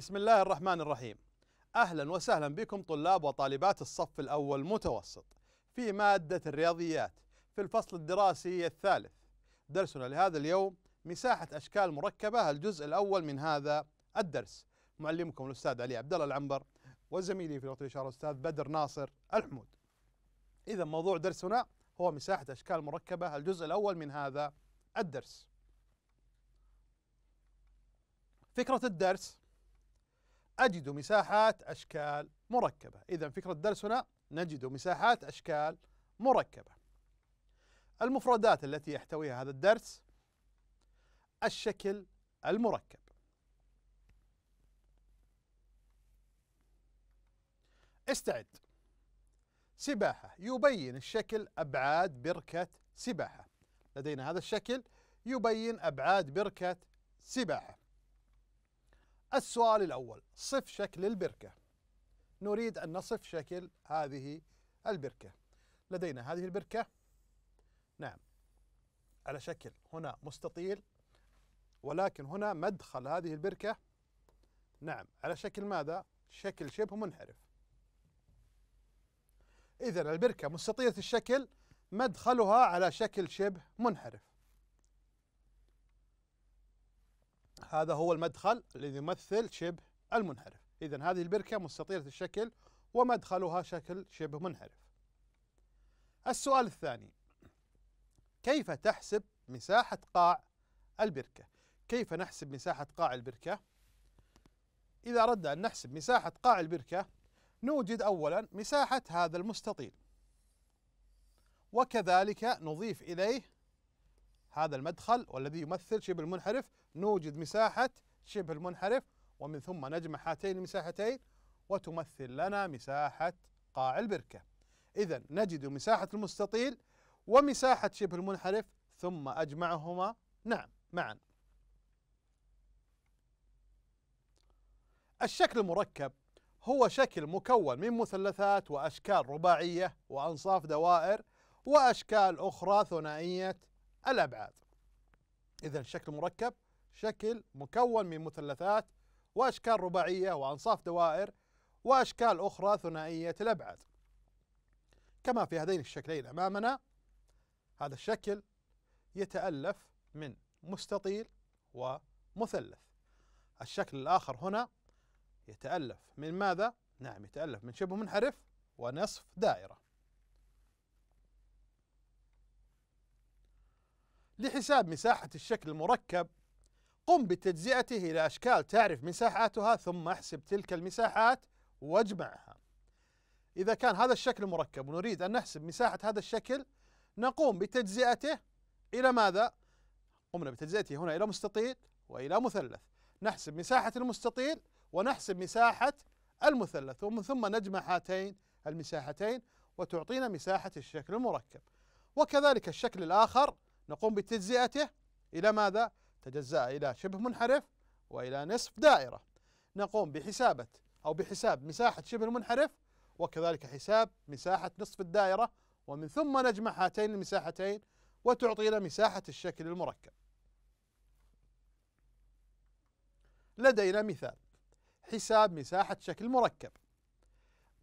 بسم الله الرحمن الرحيم أهلا وسهلا بكم طلاب وطالبات الصف الأول متوسط في مادة الرياضيات في الفصل الدراسي الثالث درسنا لهذا اليوم مساحة أشكال مركبة الجزء الأول من هذا الدرس معلمكم الأستاذ علي عبد الله العنبر وزميلي في نقطة الإشارة الأستاذ بدر ناصر الحمود إذا موضوع درسنا هو مساحة أشكال مركبة الجزء الأول من هذا الدرس فكرة الدرس أجد مساحات أشكال مركبة إذا فكرة الدرس هنا نجد مساحات أشكال مركبة المفردات التي يحتويها هذا الدرس الشكل المركب استعد سباحة يبين الشكل أبعاد بركة سباحة لدينا هذا الشكل يبين أبعاد بركة سباحة السؤال الأول صف شكل البركة نريد أن نصف شكل هذه البركة لدينا هذه البركة نعم على شكل هنا مستطيل ولكن هنا مدخل هذه البركة نعم على شكل ماذا؟ شكل شبه منحرف إذا البركة مستطيلة الشكل مدخلها على شكل شبه منحرف هذا هو المدخل الذي يمثل شبه المنحرف إذا هذه البركة مستطيلة الشكل ومدخلها شكل شبه منحرف السؤال الثاني كيف تحسب مساحة قاع البركة كيف نحسب مساحة قاع البركة إذا أردنا أن نحسب مساحة قاع البركة نوجد أولا مساحة هذا المستطيل وكذلك نضيف إليه هذا المدخل والذي يمثل شبه المنحرف نوجد مساحة شبه المنحرف ومن ثم نجمع هاتين المساحتين وتمثل لنا مساحة قاع البركة إذا نجد مساحة المستطيل ومساحة شبه المنحرف ثم أجمعهما نعم معا الشكل المركب هو شكل مكون من مثلثات وأشكال رباعية وأنصاف دوائر وأشكال أخرى ثنائية الأبعاد إذا شكل مركب شكل مكون من مثلثات وأشكال رباعية وأنصاف دوائر وأشكال أخرى ثنائية الأبعاد كما في هذين الشكلين أمامنا هذا الشكل يتألف من مستطيل ومثلث الشكل الآخر هنا يتألف من ماذا؟ نعم يتألف من شبه منحرف ونصف دائرة لحساب مساحة الشكل المركب قم بتجزئته إلى أشكال تعرف مساحاتها ثم احسب تلك المساحات واجمعها إذا كان هذا الشكل مركب ونريد أن نحسب مساحة هذا الشكل نقوم بتجزئته إلى ماذا؟ قمنا بتجزئته هنا إلى مستطيل وإلى مثلث نحسب مساحة المستطيل ونحسب مساحة المثلث ومن ثم نجمع هاتين المساحتين وتعطينا مساحة الشكل المركب وكذلك الشكل الآخر نقوم بتجزئته إلى ماذا؟ تجزأ إلى شبه منحرف وإلى نصف دائرة نقوم بحسابة أو بحساب مساحة شبه المنحرف وكذلك حساب مساحة نصف الدائرة ومن ثم نجمع هاتين المساحتين وتعطينا مساحة الشكل المركب لدينا مثال حساب مساحة شكل مركب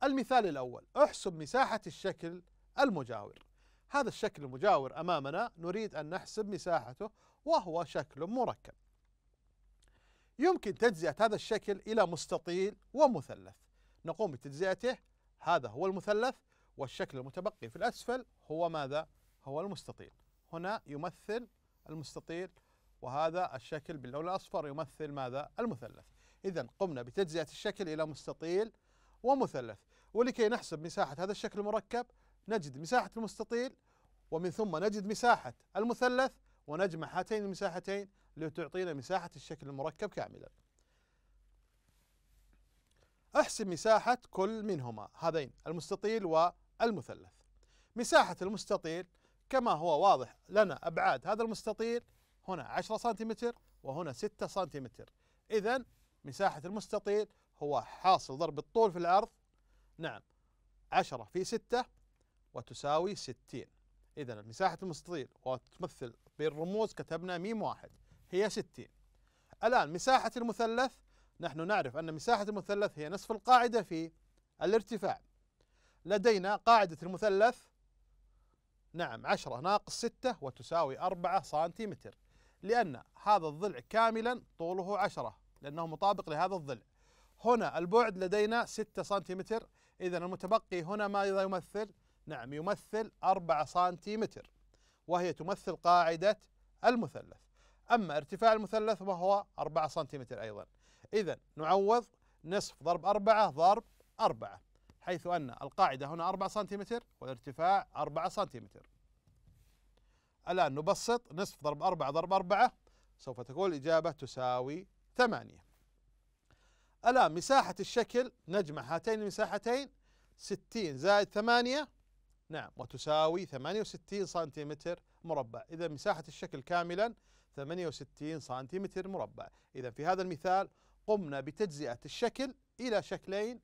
المثال الأول احسب مساحة الشكل المجاور هذا الشكل المجاور أمامنا نريد أن نحسب مساحته وهو شكل مركب يمكن تجزئة هذا الشكل إلى مستطيل ومثلث نقوم بتجزئته هذا هو المثلث والشكل المتبقي في الأسفل هو ماذا؟ هو المستطيل هنا يمثل المستطيل وهذا الشكل باللون الأصفر يمثل ماذا؟ المثلث إذا قمنا بتجزئة الشكل إلى مستطيل ومثلث ولكي نحسب مساحة هذا الشكل المركب نجد مساحة المستطيل ومن ثم نجد مساحة المثلث ونجمع هاتين المساحتين لتعطينا مساحة الشكل المركب كاملا احسب مساحة كل منهما هذين المستطيل والمثلث مساحة المستطيل كما هو واضح لنا أبعاد هذا المستطيل هنا 10 سنتيمتر وهنا 6 سنتيمتر إذا مساحة المستطيل هو حاصل ضرب الطول في العرض نعم 10 في 6 وتساوي 60 إذا مساحة المستطيل وتمثل بالرموز كتبنا ميم واحد هي 60 الآن مساحة المثلث نحن نعرف أن مساحة المثلث هي نصف القاعدة في الارتفاع لدينا قاعدة المثلث نعم 10 ناقص 6 وتساوي 4 سنتيمتر لأن هذا الضلع كاملا طوله 10 لأنه مطابق لهذا الضلع هنا البعد لدينا 6 سنتيمتر إذا المتبقي هنا ماذا يمثل؟ نعم يمثل 4 سنتيمتر وهي تمثل قاعدة المثلث أما ارتفاع المثلث وهو 4 سنتيمتر أيضا إذا نعوض نصف ضرب 4 ضرب 4 حيث أن القاعدة هنا 4 سنتيمتر والارتفاع 4 سنتيمتر الآن نبسط نصف ضرب 4 ضرب 4 سوف تكون الإجابة تساوي 8 الآن مساحة الشكل نجمع هاتين المساحتين 60 زائد 8 نعم وتساوي 68 سنتيمتر مربع إذا مساحة الشكل كاملا 68 سنتيمتر مربع إذا في هذا المثال قمنا بتجزئة الشكل إلى شكلين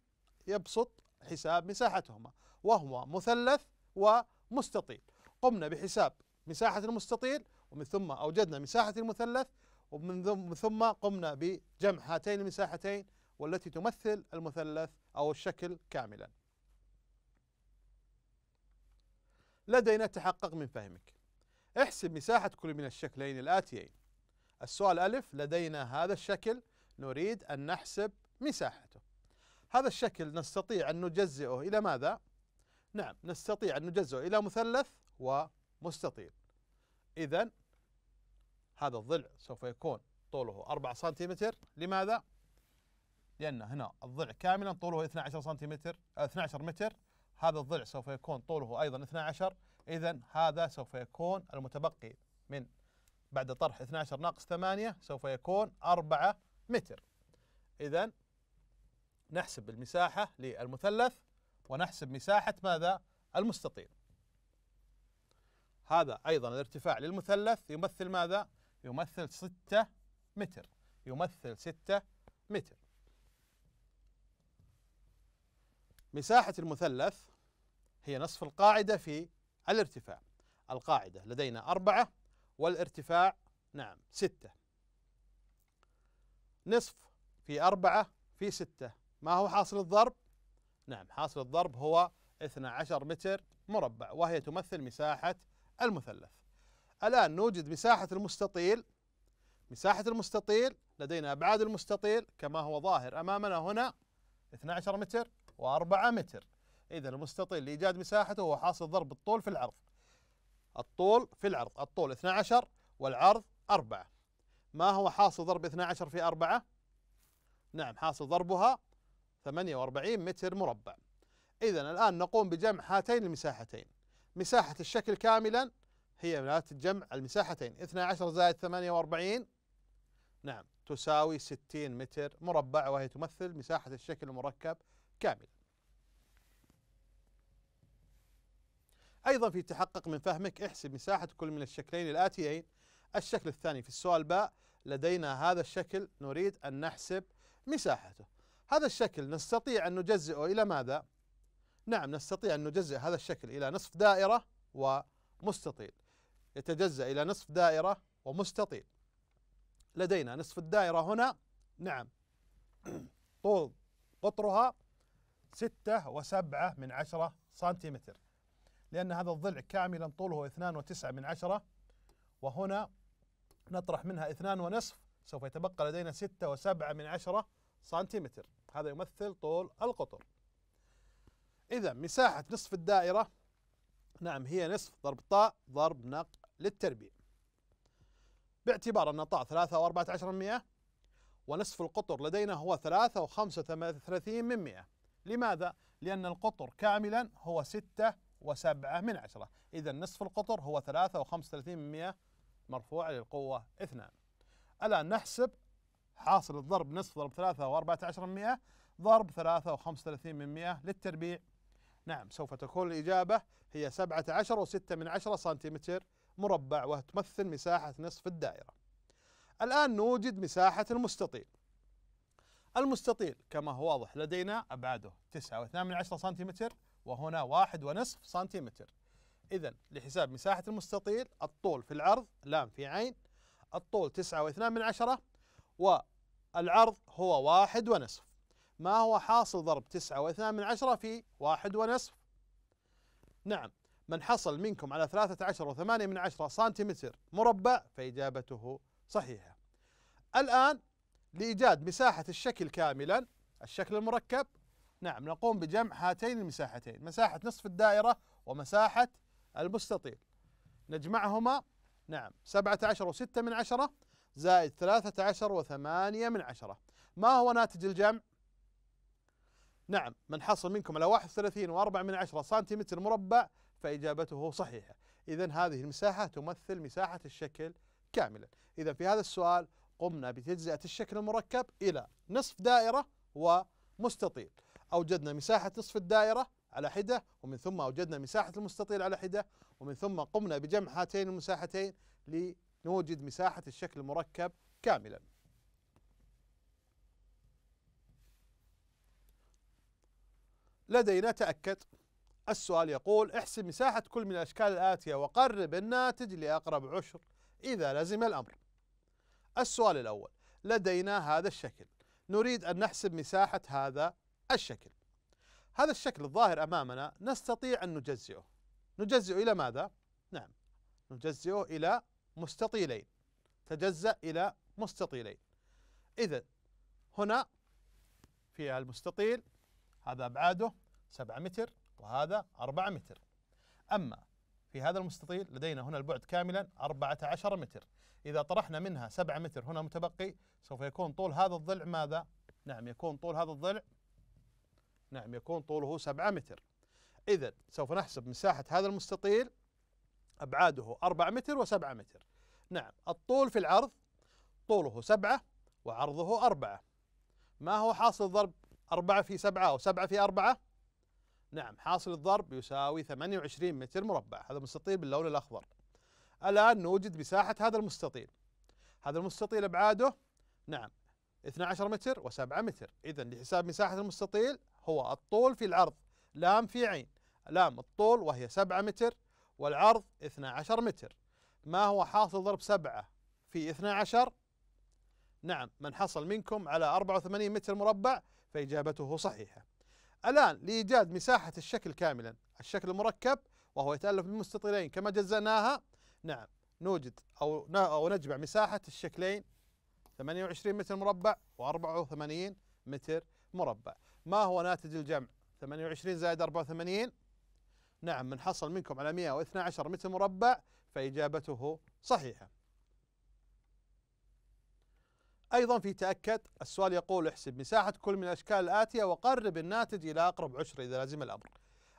يبسط حساب مساحتهما وهما مثلث ومستطيل قمنا بحساب مساحة المستطيل ومن ثم أوجدنا مساحة المثلث ومن ثم قمنا بجمع هاتين المساحتين والتي تمثل المثلث أو الشكل كاملاً لدينا تحقق من فهمك احسب مساحة كل من الشكلين الآتيين السؤال ألف لدينا هذا الشكل نريد أن نحسب مساحته هذا الشكل نستطيع أن نجزئه إلى ماذا؟ نعم نستطيع أن نجزئه إلى مثلث ومستطيل إذا هذا الضلع سوف يكون طوله 4 سنتيمتر لماذا؟ لأن هنا الضلع كاملا طوله 12 سنتيمتر 12 متر هذا الضلع سوف يكون طوله أيضا 12 إذا هذا سوف يكون المتبقي من بعد طرح 12 ناقص 8 سوف يكون 4 متر إذا نحسب المساحة للمثلث ونحسب مساحة ماذا؟ المستطيل هذا أيضا الارتفاع للمثلث يمثل ماذا؟ يمثل 6 متر يمثل 6 متر مساحة المثلث هي نصف القاعدة في الارتفاع القاعدة لدينا أربعة والارتفاع نعم ستة نصف في أربعة في ستة ما هو حاصل الضرب؟ نعم حاصل الضرب هو 12 متر مربع وهي تمثل مساحة المثلث الآن نوجد مساحة المستطيل مساحة المستطيل لدينا أبعاد المستطيل كما هو ظاهر أمامنا هنا 12 متر وأربعة متر إذا المستطيل لإيجاد مساحته هو حاصل ضرب الطول في العرض الطول في العرض الطول 12 والعرض 4 ما هو حاصل ضرب 12 في 4 نعم حاصل ضربها 48 متر مربع إذا الآن نقوم بجمع هاتين المساحتين مساحة الشكل كاملا هي ناتج جمع المساحتين 12 زائد 48 نعم تساوي 60 متر مربع وهي تمثل مساحة الشكل المركب كاملا أيضا في تحقق من فهمك احسب مساحة كل من الشكلين الآتيين الشكل الثاني في السؤال باء لدينا هذا الشكل نريد أن نحسب مساحته هذا الشكل نستطيع أن نجزئه إلى ماذا؟ نعم نستطيع أن نجزئ هذا الشكل إلى نصف دائرة ومستطيل يتجزأ إلى نصف دائرة ومستطيل لدينا نصف الدائرة هنا نعم طول قطرها ستة وسبعة من عشرة سنتيمتر لأن هذا الضلع كاملا طوله اثنان وتسعة من عشرة وهنا نطرح منها اثنان ونصف سوف يتبقى لدينا ستة وسبعة من عشرة سنتيمتر هذا يمثل طول القطر إذا مساحة نصف الدائرة نعم هي نصف ضرب طاء ضرب نق للتربيع باعتبار أن طاء ثلاثة وأربعة عشر من مئة ونصف القطر لدينا هو ثلاثة وخمسة وثلاثين من مئة لماذا؟ لأن القطر كاملا هو ستة وسبعة من عشرة إذا نصف القطر هو ثلاثة وخمسة وثلاثين من مئة مرفوع للقوة اثنان الآن نحسب حاصل الضرب نصف ضرب ثلاثة وأربعة عشر من مئة ضرب ثلاثة وخمسة وثلاثين من مئة للتربيع نعم سوف تكون الإجابة هي سبعة عشر وستة من عشرة سنتيمتر مربع وتمثل مساحة نصف الدائرة الآن نوجد مساحة المستطيل المستطيل كما هو واضح لدينا أبعاده تسعة واثنان من عشرة سنتيمتر وهنا واحد ونصف سنتيمتر إذا لحساب مساحة المستطيل الطول في العرض لام في عين الطول تسعة واثنان من عشرة والعرض هو واحد ونصف ما هو حاصل ضرب تسعة واثنان من عشرة في واحد ونصف نعم من حصل منكم على ثلاثة عشر وثمانية من عشرة سنتيمتر مربع فإجابته صحيحة الآن لإيجاد مساحة الشكل كاملا الشكل المركب نعم نقوم بجمع هاتين المساحتين مساحة نصف الدائرة ومساحة المستطيل نجمعهما نعم سبعة عشر وستة من عشرة زائد ثلاثة عشر وثمانية من عشرة ما هو ناتج الجمع؟ نعم من حصل منكم على واحد ثلاثين وأربعة من عشرة سنتيمتر مربع فإجابته صحيحة إذا هذه المساحة تمثل مساحة الشكل كاملا إذا في هذا السؤال قمنا بتجزئة الشكل المركب إلى نصف دائرة ومستطيل أوجدنا مساحة نصف الدائرة على حدة ومن ثم أوجدنا مساحة المستطيل على حدة ومن ثم قمنا بجمع هاتين المساحتين لنوجد مساحة الشكل المركب كاملا لدينا تأكد السؤال يقول احسب مساحة كل من الأشكال الآتية وقرب الناتج لأقرب عشر إذا لزم الأمر السؤال الأول لدينا هذا الشكل نريد أن نحسب مساحة هذا الشكل هذا الشكل الظاهر أمامنا نستطيع أن نجزئه نجزئه إلى ماذا؟ نعم نجزئه إلى مستطيلين تجزأ إلى مستطيلين إذا هنا في المستطيل هذا أبعاده 7 متر وهذا 4 متر أما في هذا المستطيل لدينا هنا البعد كاملا 14 متر إذا طرحنا منها 7 متر هنا متبقي سوف يكون طول هذا الضلع ماذا؟ نعم يكون طول هذا الضلع نعم يكون طوله 7 متر إذا سوف نحسب مساحة هذا المستطيل أبعاده 4 متر و7 متر نعم الطول في العرض طوله 7 وعرضه 4 ما هو حاصل الضرب 4 في 7 أو 7 في 4 نعم حاصل الضرب يساوي 28 متر مربع هذا مستطيل باللون الأخضر الآن نوجد مساحة هذا المستطيل هذا المستطيل أبعاده نعم 12 متر و7 متر إذا لحساب مساحة المستطيل هو الطول في العرض لام في عين لام الطول وهي 7 متر والعرض 12 متر ما هو حاصل ضرب 7 في 12 نعم من حصل منكم على 84 متر مربع فإجابته صحيحة الآن لإيجاد مساحة الشكل كاملا الشكل المركب وهو يتألف من مستطيلين كما جزأناها نعم نوجد أو أو نجمع مساحة الشكلين 28 متر مربع و84 متر مربع ما هو ناتج الجمع 28 زائد 84 نعم من حصل منكم على 112 متر مربع فإجابته صحيحة أيضا في تأكد السؤال يقول احسب مساحة كل من الأشكال الآتية وقرب الناتج إلى أقرب عشر إذا لازم الأمر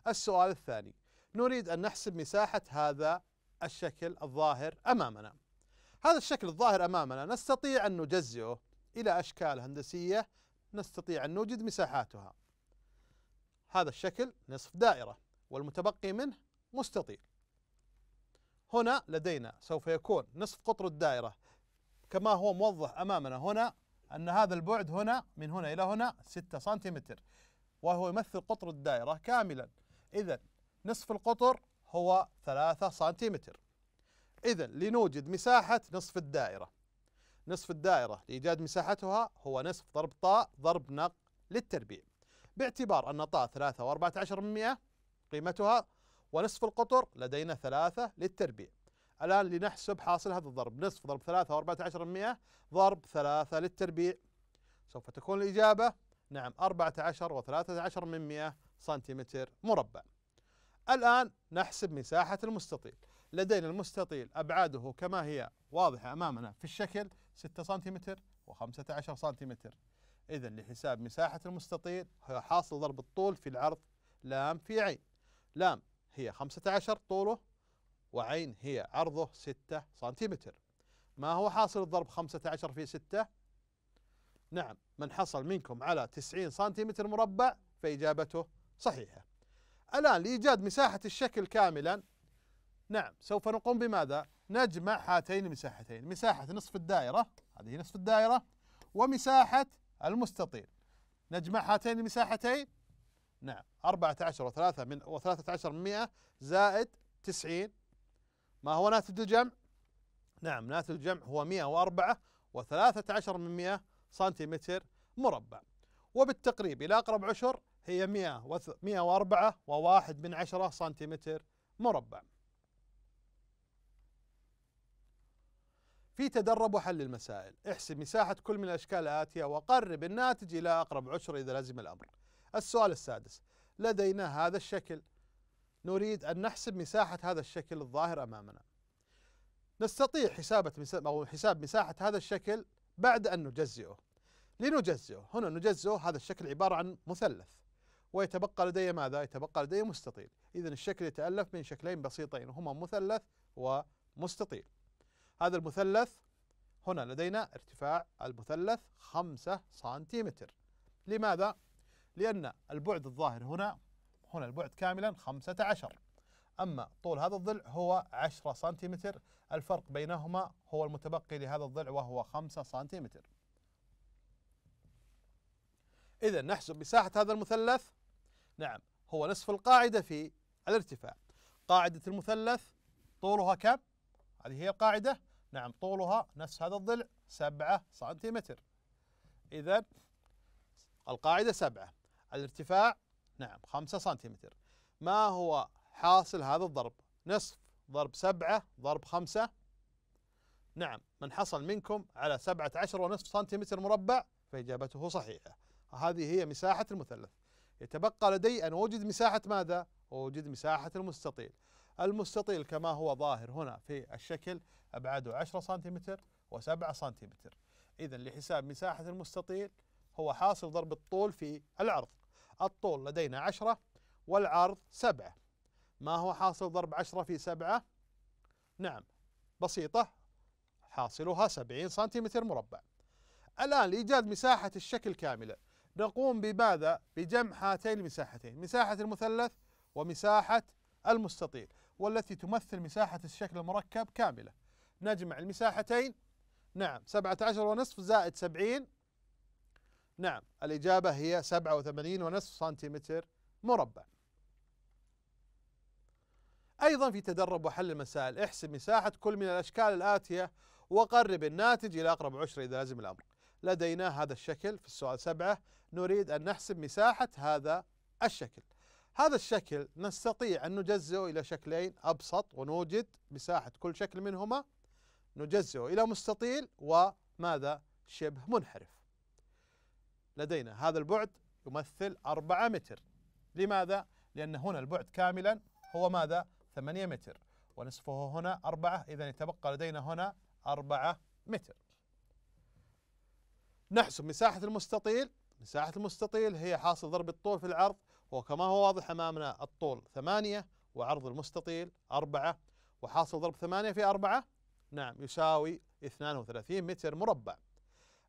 السؤال الثاني نريد أن نحسب مساحة هذا الشكل الظاهر أمامنا هذا الشكل الظاهر أمامنا نستطيع أن نجزئه إلى أشكال هندسية نستطيع أن نوجد مساحاتها هذا الشكل نصف دائرة والمتبقي منه مستطيل هنا لدينا سوف يكون نصف قطر الدائرة كما هو موضح أمامنا هنا أن هذا البعد هنا من هنا إلى هنا 6 سنتيمتر وهو يمثل قطر الدائرة كاملا إذا نصف القطر هو 3 سنتيمتر إذا لنوجد مساحة نصف الدائرة نصف الدائرة لإيجاد مساحتها هو نصف ضرب طاء ضرب نق للتربيع باعتبار أن طاء 3 وأربعة عشر من مئة قيمتها ونصف القطر لدينا ثلاثة للتربيع الآن لنحسب حاصل هذا الضرب نصف ضرب ثلاثة وأربعة عشر من مئة ضرب ثلاثة للتربيع سوف تكون الإجابة نعم أربعة عشر وثلاثة عشر من مئة سنتيمتر مربع الآن نحسب مساحة المستطيل لدينا المستطيل أبعاده كما هي واضحة أمامنا في الشكل 6 سنتيمتر و15 سنتيمتر إذا لحساب مساحة المستطيل هو حاصل ضرب الطول في العرض لام في عين لام هي 15 طوله وعين هي عرضه 6 سنتيمتر ما هو حاصل الضرب 15 في 6 نعم من حصل منكم على 90 سنتيمتر مربع فإجابته صحيحة الآن لإيجاد مساحة الشكل كاملا نعم سوف نقوم بماذا؟ نجمع هاتين المساحتين مساحة نصف الدائرة هذه نصف الدائرة ومساحة المستطيل نجمع هاتين المساحتين نعم 14 و3 من و13 من 100 زائد 90 ما هو ناتج الجمع؟ نعم ناتج الجمع هو 104 و13 من 100 سنتيمتر مربع وبالتقريب إلى أقرب عشر هي 100 104 و1 من 10 سنتيمتر مربع في تدرب وحل المسائل احسب مساحة كل من الأشكال الآتية وقرب الناتج إلى أقرب عشر إذا لزم الأمر السؤال السادس لدينا هذا الشكل نريد أن نحسب مساحة هذا الشكل الظاهر أمامنا نستطيع حسابة أو حساب مساحة هذا الشكل بعد أن نجزئه لنجزئه هنا نجزئه هذا الشكل عبارة عن مثلث ويتبقى لدي ماذا؟ يتبقى لدي مستطيل إذا الشكل يتألف من شكلين بسيطين هما مثلث ومستطيل هذا المثلث هنا لدينا ارتفاع المثلث 5 سنتيمتر لماذا؟ لأن البعد الظاهر هنا هنا البعد كاملا 15 أما طول هذا الضلع هو 10 سنتيمتر الفرق بينهما هو المتبقي لهذا الضلع وهو 5 سنتيمتر إذا نحسب مساحة هذا المثلث نعم هو نصف القاعدة في الارتفاع قاعدة المثلث طولها كم؟ هذه هي القاعدة نعم طولها نفس هذا الضلع سبعة سنتيمتر إذا القاعدة سبعة الارتفاع نعم خمسة سنتيمتر ما هو حاصل هذا الضرب نصف ضرب سبعة ضرب خمسة نعم من حصل منكم على سبعة عشر ونصف سنتيمتر مربع فإجابته صحيحة هذه هي مساحة المثلث يتبقى لدي أن أوجد مساحة ماذا؟ أوجد مساحة المستطيل المستطيل كما هو ظاهر هنا في الشكل أبعاده 10 سنتيمتر و7 سنتيمتر إذا لحساب مساحة المستطيل هو حاصل ضرب الطول في العرض الطول لدينا 10 والعرض 7 ما هو حاصل ضرب 10 في 7 نعم بسيطة حاصلها 70 سنتيمتر مربع الآن لإيجاد مساحة الشكل كاملة نقوم بماذا؟ بجمع هاتين المساحتين مساحة المثلث ومساحة المستطيل والتي تمثل مساحة الشكل المركب كاملة نجمع المساحتين نعم سبعة عشر ونصف زائد سبعين نعم الإجابة هي سبعة وثمانين ونصف سنتيمتر مربع أيضا في تدرب وحل المسائل احسب مساحة كل من الأشكال الآتية وقرب الناتج إلى أقرب عشرة إذا لازم الأمر لدينا هذا الشكل في السؤال سبعة نريد أن نحسب مساحة هذا الشكل هذا الشكل نستطيع أن نجزئه إلى شكلين أبسط ونوجد مساحة كل شكل منهما نجزئه إلى مستطيل وماذا شبه منحرف لدينا هذا البعد يمثل 4 متر لماذا؟ لأن هنا البعد كاملا هو ماذا؟ 8 متر ونصفه هنا 4 إذا يتبقى لدينا هنا 4 متر نحسب مساحة المستطيل مساحة المستطيل هي حاصل ضرب الطول في العرض وكما هو واضح أمامنا الطول ثمانية وعرض المستطيل أربعة وحاصل ضرب ثمانية في أربعة نعم يساوي 32 متر مربع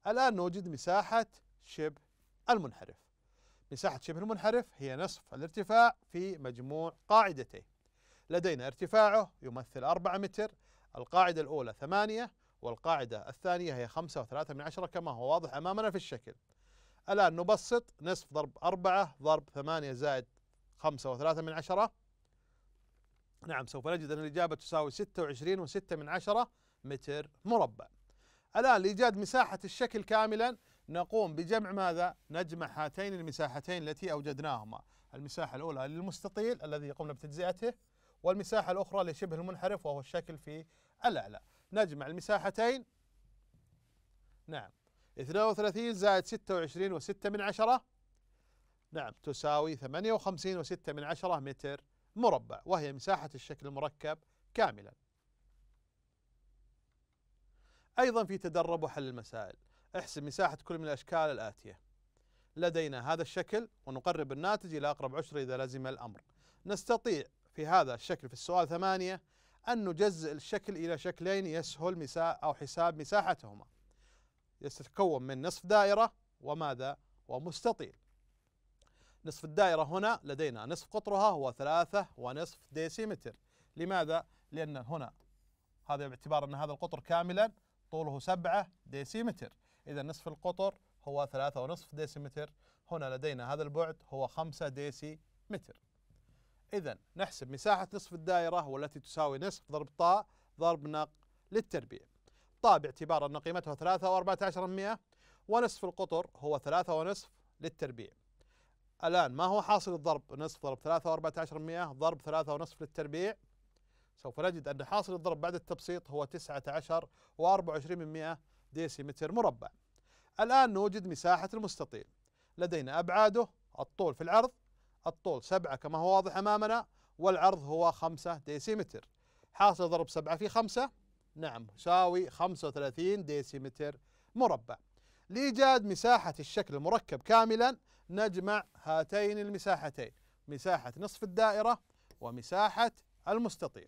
الآن نوجد مساحة شبه المنحرف مساحة شبه المنحرف هي نصف الارتفاع في مجموع قاعدتيه لدينا ارتفاعه يمثل 4 متر القاعدة الأولى 8 والقاعدة الثانية هي 5.3 من عشرة كما هو واضح أمامنا في الشكل الآن نبسط نصف ضرب أربعة ضرب ثمانية زائد خمسة وثلاثة من عشرة نعم سوف نجد أن الإجابة تساوي ستة وعشرين وستة من عشرة متر مربع الآن لإيجاد مساحة الشكل كاملا نقوم بجمع ماذا؟ نجمع هاتين المساحتين التي أوجدناهما المساحة الأولى للمستطيل الذي قمنا بتجزئته والمساحة الأخرى لشبه المنحرف وهو الشكل في الأعلى نجمع المساحتين نعم 32 زائد 26 و6 من عشرة نعم تساوي 58 و6 من عشرة متر مربع وهي مساحة الشكل المركب كاملا أيضا في تدرب وحل المسائل احسب مساحة كل من الأشكال الآتية لدينا هذا الشكل ونقرب الناتج إلى أقرب عشر إذا لزم الأمر نستطيع في هذا الشكل في السؤال ثمانية أن نجزئ الشكل إلى شكلين يسهل مساء أو حساب مساحتهما يتكون من نصف دائرة وماذا ومستطيل نصف الدائرة هنا لدينا نصف قطرها هو ثلاثة ونصف ديسيمتر لماذا؟ لأن هنا هذا باعتبار أن هذا القطر كاملا طوله سبعة ديسيمتر إذا نصف القطر هو ثلاثة ونصف ديسيمتر هنا لدينا هذا البعد هو خمسة ديسيمتر إذا نحسب مساحة نصف الدائرة والتي تساوي نصف ضرب طاء ضرب نق للتربيع طاب اعتبار أن قيمتها ثلاثة وأربعة عشر مئة ونصف القطر هو ثلاثة ونصف للتربيع الآن ما هو حاصل الضرب نصف ضرب ثلاثة وأربعة عشر مئة ضرب ثلاثة ونصف للتربيع سوف نجد أن حاصل الضرب بعد التبسيط هو تسعة عشر وأربعة وعشرين من مئة ديسيمتر مربع الآن نوجد مساحة المستطيل لدينا أبعاده الطول في العرض الطول سبعة كما هو واضح أمامنا والعرض هو خمسة ديسيمتر حاصل ضرب سبعة في خمسة نعم يساوي 35 ديسيمتر مربع لإيجاد مساحة الشكل المركب كاملا نجمع هاتين المساحتين مساحة نصف الدائرة ومساحة المستطيل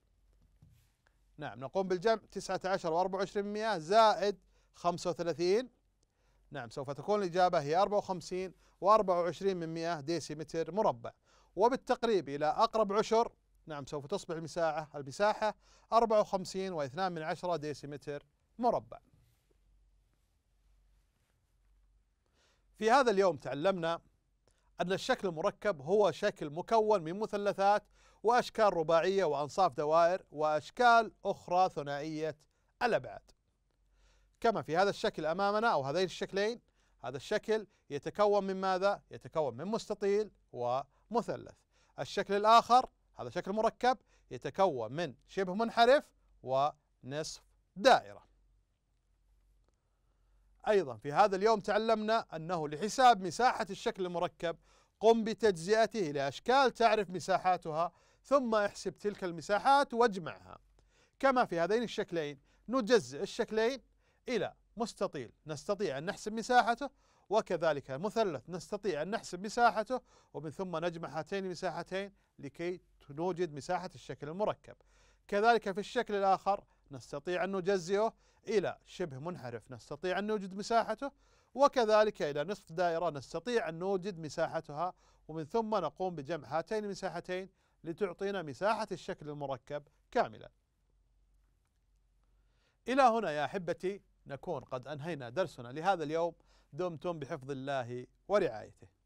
نعم نقوم بالجمع 19 و24% زائد 35 نعم سوف تكون الإجابة هي 54 و24% ديسيمتر مربع وبالتقريب إلى أقرب عشر نعم سوف تصبح المساحة المساحة 54 و2 من عشرة ديسيمتر مربع في هذا اليوم تعلمنا أن الشكل المركب هو شكل مكون من مثلثات وأشكال رباعية وأنصاف دوائر وأشكال أخرى ثنائية الأبعاد كما في هذا الشكل أمامنا أو هذين الشكلين هذا الشكل يتكون من ماذا؟ يتكون من مستطيل ومثلث الشكل الآخر هذا شكل مركب يتكون من شبه منحرف ونصف دائرة أيضا في هذا اليوم تعلمنا أنه لحساب مساحة الشكل المركب قم بتجزئته إلى أشكال تعرف مساحاتها ثم احسب تلك المساحات واجمعها كما في هذين الشكلين نجزئ الشكلين إلى مستطيل نستطيع أن نحسب مساحته وكذلك مثلث نستطيع أن نحسب مساحته ومن ثم نجمع هاتين المساحتين لكي نوجد مساحة الشكل المركب كذلك في الشكل الآخر نستطيع أن نجزئه إلى شبه منحرف نستطيع أن نوجد مساحته وكذلك إلى نصف دائرة نستطيع أن نوجد مساحتها ومن ثم نقوم بجمع هاتين المساحتين لتعطينا مساحة الشكل المركب كاملا إلى هنا يا أحبتي نكون قد أنهينا درسنا لهذا اليوم دمتم بحفظ الله ورعايته